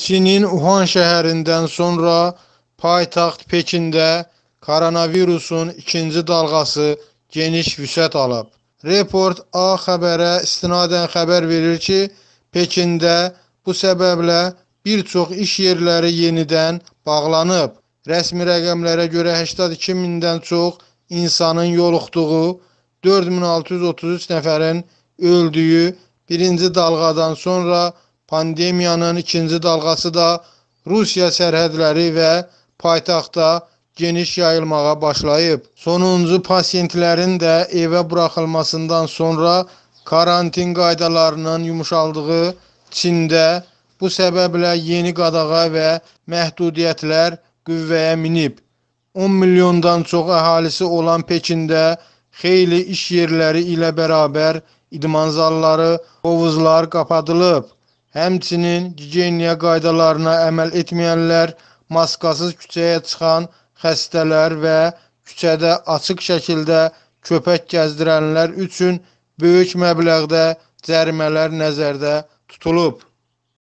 Çinin Uhan şəhərindən sonra paytaxt Pekində koronavirusun ikinci dalğası geniş vüsət alıb. Report A xəbərə istinadən xəbər verir ki, Pekində bu səbəblə bir çox iş yerləri yenidən bağlanıb. Rəsmi rəqəmlərə görə 82 mindən çox insanın yoluxduğu, 4633 nəfərin öldüyü birinci dalğadan sonra Pandemiyanın ikinci dalğası da Rusiya sərhədləri və paytaxtda geniş yayılmağa başlayıb. Sonuncu pasiyentlərin də evə buraxılmasından sonra karantin qaydalarının yumuşaldığı Çində bu səbəblə yeni qadağa və məhdudiyyətlər qüvvəyə minib. 10 milyondan çox əhalisi olan Pekində xeyli iş yerləri ilə bərabər idman zalları, hovuzlar qapadılıb. Həmçinin gigiyeniya qaydalarına əməl etməyənlər, maskasız küçəyə çıxan xəstələr və küçədə açıq şəkildə köpək gəzdirənlər üçün böyük məbləğdə cərimələr nəzərdə tutulub.